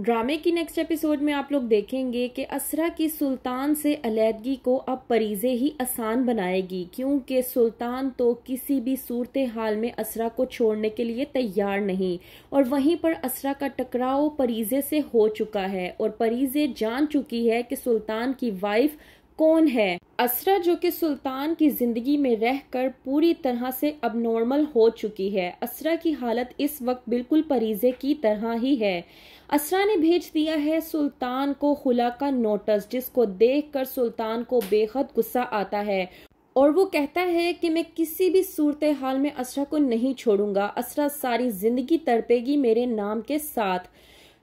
ड्रामे की next episode में आप लोग देखेंगे कि असरा की सुल्तान से अलीहदगी को अब परीजे ही आसान बनाएगी क्योंकि सुल्तान तो किसी भी सूरत हाल में असरा को छोड़ने के लिए तैयार नहीं और वहीं पर असरा का टकराव परीजे से हो चुका है और परीजे जान चुकी है कि सुल्तान की वाइफ कौन है असरा जो कि सुल्तान की ज़िंदगी में रहकर पूरी तरह से अब नॉर्मल हो चुकी है असरा की हालत इस वक्त बिल्कुल परीजे की तरह ही है असरा ने भेज दिया है सुल्तान को खुला का नोटिस जिसको देखकर सुल्तान को बेहद गुस्सा आता है और वो कहता है कि मैं किसी भी सूरत हाल में असरा को नहीं छोड़ूंगा असरा सारी ज़िंदगी तड़पेगी मेरे नाम के साथ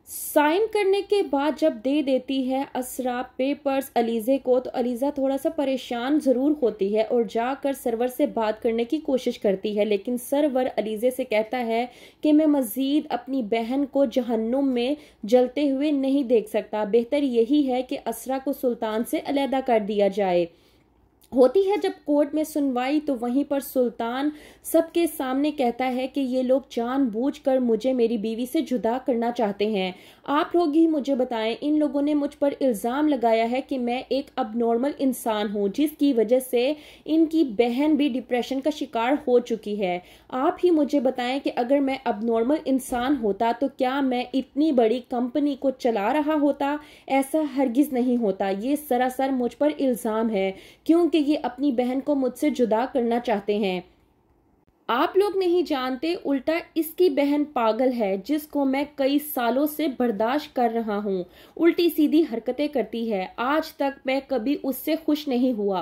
साइन करने के बाद जब दे देती है असरा पेपर्स अलीज़े को तो अलीज़ा थोड़ा सा परेशान ज़रूर होती है और जाकर सर्वर से बात करने की कोशिश करती है लेकिन सर्वर अलीज़े से कहता है कि मैं मज़ीद अपनी बहन को जहन्नुम में जलते हुए नहीं देख सकता बेहतर यही है कि असरा को सुल्तान से अलहदा कर दिया जाए होती है जब कोर्ट में सुनवाई तो वहीं पर सुल्तान सबके सामने कहता है कि ये लोग जानबूझकर मुझे मेरी बीवी से जुदा करना चाहते हैं आप लोग ही मुझे बताएं इन लोगों ने मुझ पर इल्ज़ाम लगाया है कि मैं एक अब नॉर्मल इंसान हूँ जिसकी वजह से इनकी बहन भी डिप्रेशन का शिकार हो चुकी है आप ही मुझे बताएं कि अगर मैं अब नॉर्मल इंसान होता तो क्या मैं इतनी बड़ी कंपनी को चला रहा होता ऐसा हरगिज़ नहीं होता ये सरासर मुझ पर इल्ज़ाम है क्योंकि ये अपनी बहन को मुझसे जुदा करना चाहते हैं आप लोग नहीं जानते उल्टा इसकी बहन पागल है जिसको मैं कई सालों से बर्दाश्त कर रहा हूँ उल्टी सीधी हरकतें करती है आज तक मैं कभी उससे खुश नहीं हुआ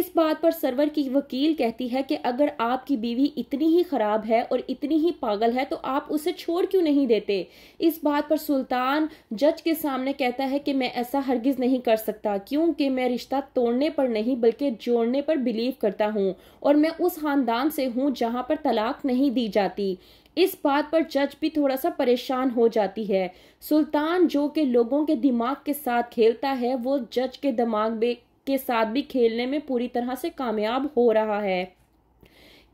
इस बात पर सरवर की वकील कहती है कि अगर आपकी बीवी इतनी ही खराब है और इतनी ही पागल है तो आप उसे छोड़ क्यों नहीं देते इस बात पर सुल्तान जज के सामने कहता है कि मैं ऐसा हरगिज नहीं कर सकता क्योंकि मैं रिश्ता तोड़ने पर नहीं बल्कि जोड़ने पर बिलीव करता हूँ और मैं उस खानदान से हूँ जहाँ पर पर तलाक नहीं दी जाती इस बात पर जज भी थोड़ा सा परेशान हो जाती है सुल्तान जो कि लोगों के दिमाग के साथ खेलता है वो जज के दिमाग के साथ भी खेलने में पूरी तरह से कामयाब हो रहा है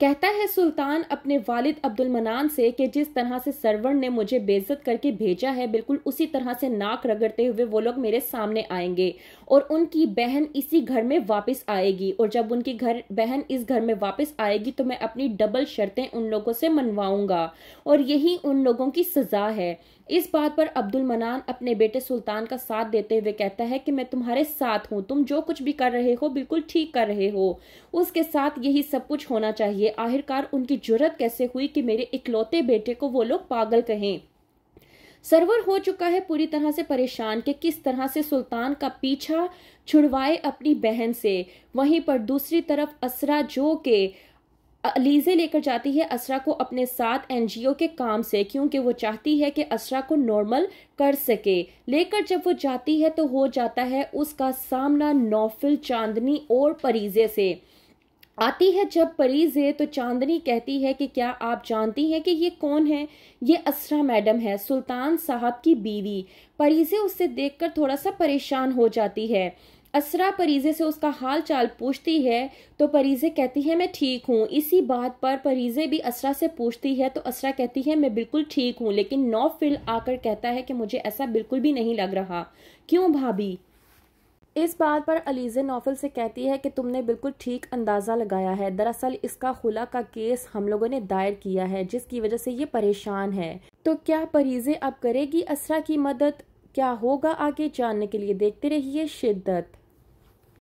कहता है सुल्तान अपने वालिद अब्दुल मनान से कि जिस तरह से सरवर ने मुझे बेजत करके भेजा है बिल्कुल उसी तरह से नाक रगड़ते हुए वो लोग मेरे सामने आएंगे और उनकी बहन इसी घर में वापस आएगी और जब उनकी घर बहन इस घर में वापस आएगी तो मैं अपनी डबल शर्तें उन लोगों से मनवाऊंगा और यही उन लोगों की सज़ा है इस बात पर अब्दुल मनान अपने बेटे सुल्तान का साथ देते हुए कहता है कि मैं तुम्हारे साथ हूँ तुम जो कुछ भी कर रहे हो बिल्कुल ठीक कर रहे हो उसके साथ यही सब कुछ होना चाहिए लिए आखिरकार उनकी जरूरत कैसे हुई कि मेरे इकलौते बेटे को वो लोग पागल कहें सर्वर हो चुका है पूरी तरह से परेशान कि किस तरह से सुल्तान का पीछा छुड़वाए अपनी बहन से वहीं पर दूसरी तरफ असरा जो के अलीजे लेकर जाती है असरा को अपने साथ एनजीओ के काम से क्योंकि वो चाहती है कि असरा को नॉर्मल कर सके लेकर जब वो जाती है तो हो जाता है उसका सामना नौफिल चांदनी और परीजे से आती है जब परीज है तो चांदनी कहती है कि क्या आप जानती हैं कि ये कौन है ये असरा मैडम है सुल्तान साहब की बीवी परीजे उससे देखकर थोड़ा सा परेशान हो जाती है असरा परीजे से उसका हाल चाल पूछती है तो परीजे कहती है मैं ठीक हूँ इसी बात पर परीजे भी असरा से पूछती है तो असरा कहती है मैं बिल्कुल ठीक हूँ लेकिन फिल आकर कहता है कि मुझे ऐसा बिल्कुल भी नहीं लग रहा क्यों भाभी इस बात पर अलीजे नौफल से कहती है कि तुमने बिल्कुल ठीक अंदाज़ा लगाया है दरअसल इसका खुला का केस हम लोगों ने दायर किया है जिसकी वजह से ये परेशान है तो क्या परीजे अब करेगी असरा की मदद क्या होगा आगे जानने के लिए देखते रहिए शिद्दत